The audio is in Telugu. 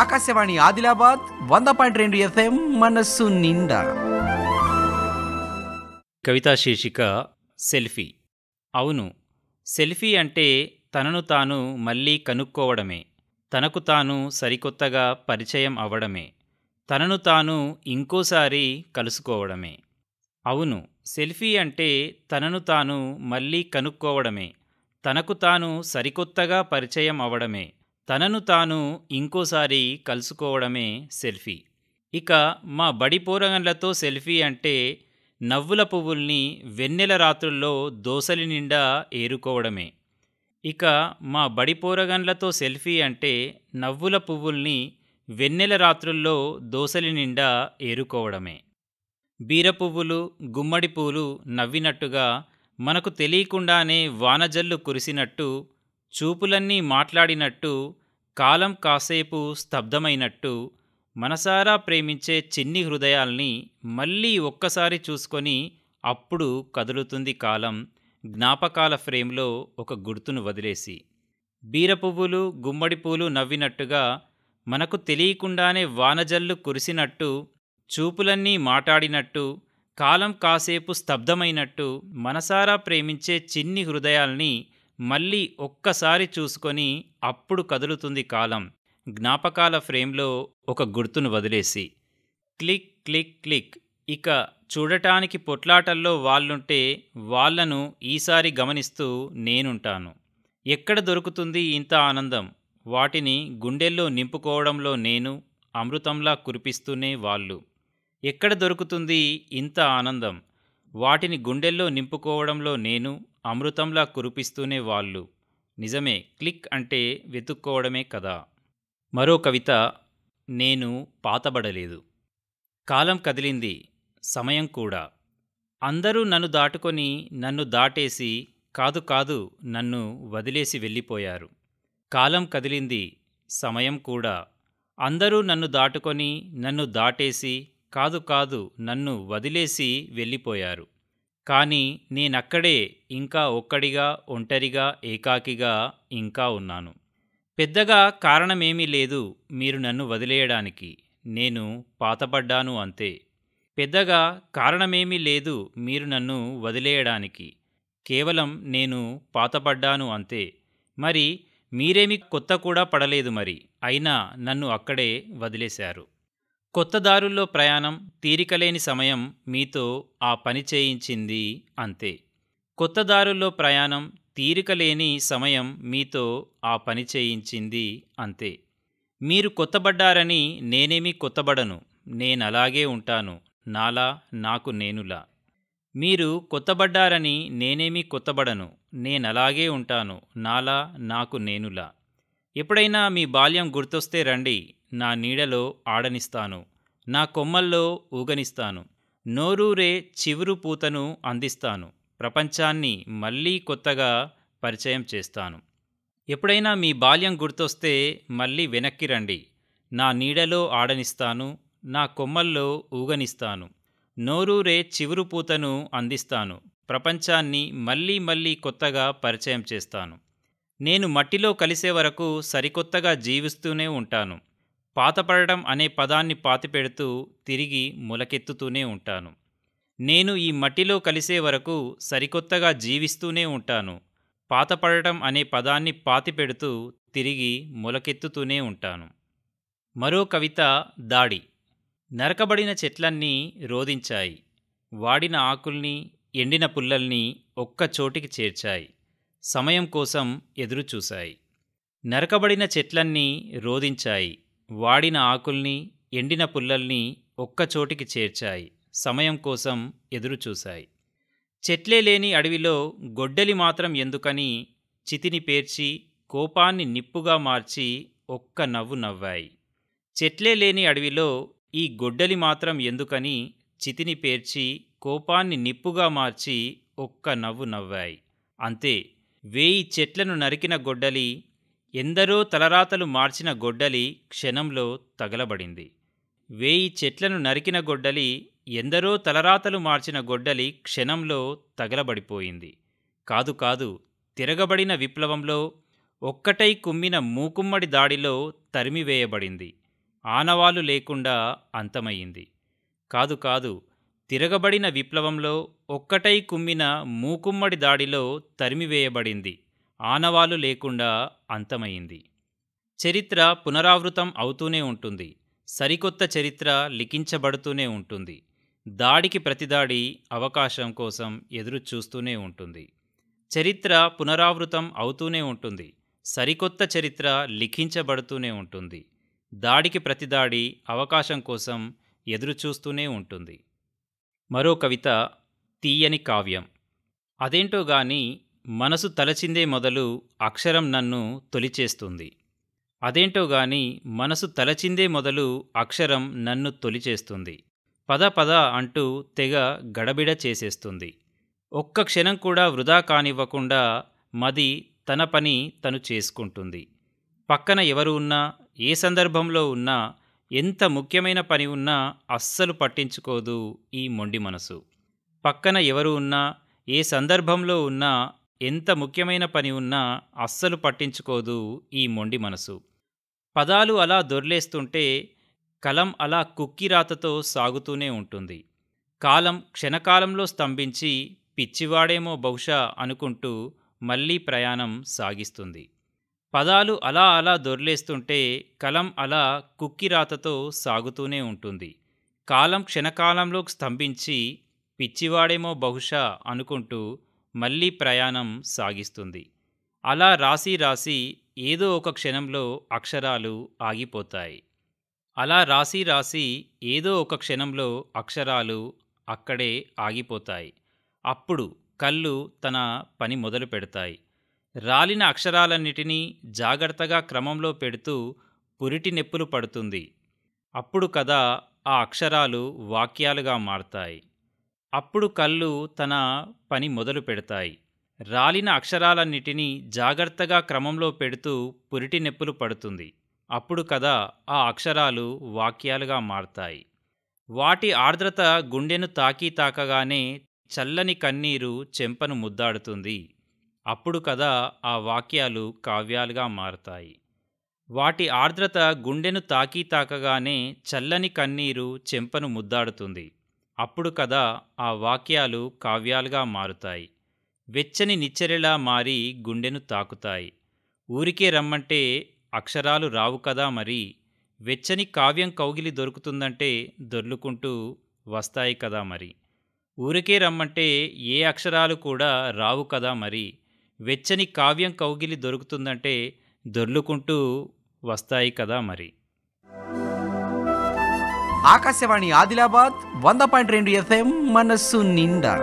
ఆకాశవాణి ఆదిలాబాద్ వంద పాయింట్ రెండు ఎఫ్ఎం మనస్సు నిండా కవితా శీర్షిక సెల్ఫీ అవును సెల్ఫీ అంటే తనను తాను మళ్ళీ కనుక్కోవడమే తనకు తాను సరికొత్తగా పరిచయం అవ్వడమే తనను తాను ఇంకోసారి కలుసుకోవడమే అవును సెల్ఫీ అంటే తనను తాను మళ్ళీ కనుక్కోవడమే తనకు తాను సరికొత్తగా పరిచయం అవ్వడమే తనను తాను ఇంకోసారి కలుసుకోవడమే సెల్ఫీ ఇక మా బడి పోరగన్లతో సెల్ఫీ అంటే నవ్వుల పువ్వుల్ని వెన్నెల రాత్రుల్లో దోసలి నిండా ఏరుకోవడమే ఇక మా బడి పోరగన్లతో సెల్ఫీ అంటే నవ్వుల పువ్వుల్ని వెన్నెల రాత్రుల్లో దోసలి నిండా ఏరుకోవడమే బీర పువ్వులు గుమ్మడి పువ్వులు నవ్వినట్టుగా మనకు తెలియకుండానే వానజల్లు కురిసినట్టు చూపులన్నీ మాట్లాడినట్టు కాలం కాసేపు స్తబ్దమైనట్టు మనసారా ప్రేమించే చిన్ని హృదయాల్ని మళ్ళీ ఒక్కసారి చూసుకొని అప్పుడు కదులుతుంది కాలం జ్ఞాపకాల ఫ్రేమ్లో ఒక గుర్తును వదిలేసి బీరపువ్వులు గుమ్మడి పూలు నవ్వినట్టుగా మనకు తెలియకుండానే వానజల్లు కురిసినట్టు చూపులన్నీ మాట్లాడినట్టు కాలం కాసేపు స్తబ్దమైనట్టు మనసారా ప్రేమించే చిన్ని హృదయాల్ని మళ్ళీ ఒక్కసారి చూసుకొని అప్పుడు కదులుతుంది కాలం జ్ఞాపకాల ఫ్రేమ్లో ఒక గుర్తును వదిలేసి క్లిక్ క్లిక్ క్లిక్ ఇక చూడటానికి పొట్లాటల్లో వాళ్ళుంటే వాళ్లను ఈసారి గమనిస్తూ నేనుంటాను ఎక్కడ దొరుకుతుంది ఇంత ఆనందం వాటిని గుండెల్లో నింపుకోవడంలో నేను అమృతంలా కురిపిస్తూనే వాళ్ళు ఎక్కడ దొరుకుతుంది ఇంత ఆనందం వాటిని గుండెల్లో నింపుకోవడంలో నేను అమృతంలా కురిపిస్తూనే వాళ్ళు నిజమే క్లిక్ అంటే వెతుక్కోవడమే కదా మరో కవిత నేను పాతబడలేదు కాలం కదిలింది సమయం కూడా అందరూ నన్ను దాటుకొని నన్ను దాటేసి కాదు కాదు నన్ను వదిలేసి వెళ్ళిపోయారు కాలం కదిలింది సమయం కూడా అందరూ నన్ను దాటుకొని నన్ను దాటేసి కాదు కాదు నన్ను వదిలేసి వెళ్ళిపోయారు కాని నేనక్కడే ఇంకా ఒక్కడిగా ఒంటరిగా ఏకాకిగా ఇంకా ఉన్నాను పెద్దగా కారణమేమీ లేదు మీరు నన్ను వదిలేయడానికి నేను పాతపడ్డాను అంతే పెద్దగా కారణమేమీ లేదు మీరు నన్ను వదిలేయడానికి కేవలం నేను పాతపడ్డాను అంతే మరి మీరేమి కొత్త కూడా పడలేదు మరి అయినా నన్ను అక్కడే వదిలేశారు కొత్త దారుల్లో ప్రయాణం తీరికలేని సమయం మీతో ఆ పని చేయించింది అంతే కొత్త దారుల్లో ప్రయాణం తీరికలేని సమయం మీతో ఆ పని చేయించింది అంతే మీరు కొత్తబడ్డారని నేనేమీ కొత్తబడను నేనలాగే ఉంటాను నాలా నాకు నేనులా మీరు కొత్తబడ్డారని నేనేమీ కొత్తబడను నేనలాగే ఉంటాను నాలా నాకు నేనులా ఎప్పుడైనా మీ బాల్యం గుర్తొస్తే రండి నా నీడలో ఆడనిస్తాను నా కొమ్మల్లో ఊగనిస్తాను నోరూరే చివురు పూతను అందిస్తాను ప్రపంచాన్ని మళ్ళీ కొత్తగా పరిచయం చేస్తాను ఎప్పుడైనా మీ బాల్యం గుర్తొస్తే మళ్ళీ వెనక్కి రండి నా నీడలో ఆడనిస్తాను నా కొమ్మల్లో ఊగనిస్తాను నోరూరే చివురు పూతను అందిస్తాను ప్రపంచాన్ని మళ్ళీ మళ్ళీ కొత్తగా పరిచయం చేస్తాను నేను మట్టిలో కలిసే వరకు సరికొత్తగా జీవిస్తూనే ఉంటాను పాతపడడం అనే పదాన్ని పాతిపెడుతూ తిరిగి మొలకెత్తుతూనే ఉంటాను నేను ఈ మట్టిలో కలిసే వరకు సరికొత్తగా జీవిస్తూనే ఉంటాను పాతపడటం అనే పదాన్ని పాతిపెడుతూ తిరిగి మొలకెత్తుతూనే ఉంటాను మరో కవిత దాడి నరకబడిన చెట్లన్నీ రోధించాయి వాడిన ఆకుల్ని ఎండిన పుల్లల్ని ఒక్కచోటికి చేర్చాయి సమయం కోసం ఎదురుచూశాయి నరకబడిన చెట్లన్నీ రోధించాయి వాడిన ఆకుల్ని ఎండిన పుల్లల్ని ఒక్కచోటికి చేర్చాయి సమయం కోసం ఎదురుచూశాయి చెట్లే లేని అడవిలో గొడ్డలి మాత్రం ఎందుకని చితిని పేర్చి కోపాన్ని నిప్పుగా మార్చి ఒక్క నవ్వు నవ్వాయి చెట్లే లేని అడవిలో ఈ గొడ్డలి మాత్రం ఎందుకని చితిని పేర్చి కోపాన్ని నిప్పుగా మార్చి ఒక్క నవ్వు నవ్వాయి అంతే వేయి చెట్లను నరికిన గొడ్డలి ఎందరో తలరాతలు మార్చిన గొడ్డలి క్షణంలో తగలబడింది వేయి చెట్లను నరికిన గొడ్డలి ఎందరో తలరాతలు మార్చిన గొడ్డలి క్షణంలో తగలబడిపోయింది కాదు కాదు తిరగబడిన విప్లవంలో ఒక్కటై కుమ్మిన మూకుమ్మడి దాడిలో తరిమివేయబడింది ఆనవాలు లేకుండా అంతమయ్యింది కాదు కాదు తిరగబడిన విప్లవంలో ఒక్కటై కుమ్మిన మూకుమ్మడి దాడిలో తరిమివేయబడింది ఆనవాలు లేకుండా అంతమయింది చరిత్ర పునరావృతం అవుతూనే ఉంటుంది సరికొత్త చరిత్ర లిఖించబడుతూనే ఉంటుంది దాడికి ప్రతిదాడి అవకాశం కోసం ఎదురు చూస్తూనే ఉంటుంది చరిత్ర పునరావృతం అవుతూనే ఉంటుంది సరికొత్త చరిత్ర లిఖించబడుతూనే ఉంటుంది దాడికి ప్రతిదాడి అవకాశం కోసం ఎదురుచూస్తూనే ఉంటుంది మరో కవిత తీయని కావ్యం అదేంటో గాని మనసు తలచిందే మొదలు అక్షరం నన్ను తొలిచేస్తుంది అదేంటో గాని మనసు తలచిందే మొదలు అక్షరం నన్ను తొలిచేస్తుంది పద పద అంటూ తెగ గడబిడ చేసేస్తుంది ఒక్క క్షణం కూడా వృధా కానివ్వకుండా మది తన పని తను చేసుకుంటుంది పక్కన ఎవరు ఉన్నా ఏ సందర్భంలో ఉన్నా ఎంత ముఖ్యమైన పని ఉన్నా అస్సలు పట్టించుకోదు ఈ మొండి మనసు పక్కన ఎవరు ఉన్నా ఏ సందర్భంలో ఉన్నా ఎంత ముఖ్యమైన పని ఉన్నా అస్సలు పట్టించుకోదు ఈ మొండి మనసు పదాలు అలా దొర్లేస్తుంటే కలం అలా కుక్కిరాతతో సాగుతూనే ఉంటుంది కాలం క్షణకాలంలో స్తంభించి పిచ్చివాడేమో బహుశా అనుకుంటూ మళ్ళీ ప్రయాణం సాగిస్తుంది పదాలు అలా అలా దొర్లేస్తుంటే కలం అలా కుక్కిరాతతో సాగుతూనే ఉంటుంది కాలం క్షణకాలంలో స్తంభించి పిచ్చివాడేమో బహుశా అనుకుంటూ మళ్ళీ ప్రయాణం సాగిస్తుంది అలా రాసి రాసి ఏదో ఒక క్షణంలో అక్షరాలు ఆగిపోతాయి అలా రాసి రాసి ఏదో ఒక క్షణంలో అక్షరాలు అక్కడే ఆగిపోతాయి అప్పుడు కళ్ళు తన పని మొదలు పెడతాయి రాలిన అక్షరాలన్నిటినీ జాగ్రత్తగా క్రమంలో పెడుతూ పురిటి నెప్పులు పడుతుంది అప్పుడు కదా ఆ అక్షరాలు వాక్యాలుగా మారతాయి అప్పుడు కళ్ళు తన పని మొదలు పెడతాయి రాలిన అక్షరాలన్నిటినీ జాగ్రత్తగా క్రమంలో పెడుతూ పురిటి నెప్పులు పడుతుంది అప్పుడు కదా ఆ అక్షరాలు వాక్యాలుగా మారతాయి వాటి ఆర్ద్రత గుండెను తాకీ తాకగానే చల్లని కన్నీరు చెంపను ముద్దాడుతుంది అప్పుడు కదా ఆ వాక్యాలు కావ్యాలుగా మారతాయి వాటి ఆర్ద్రత గుండెను తాకీ తాకగానే చల్లని కన్నీరు చెంపను ముద్దాడుతుంది అప్పుడు కదా ఆ వాక్యాలు కావ్యాలుగా మారుతాయి వెచ్చని నిచ్చెరలా మారి గుండెను తాకుతాయి ఊరికే రమ్మంటే అక్షరాలు రావు కదా మరి వెచ్చని కావ్యం కౌగిలి దొరుకుతుందంటే దొర్లుకుంటూ వస్తాయి కదా మరి ఊరికే రమ్మంటే ఏ అక్షరాలు కూడా రావు కదా మరి వెచ్చని కావ్యం కౌగిలి దొరుకుతుందంటే దొర్లుకుంటూ వస్తాయి కదా మరి ఆకాశవాణి ఆదిలాబాద్ వంద పాయింట్ రెండు ఎఫ్ఎం మనస్సు నిండా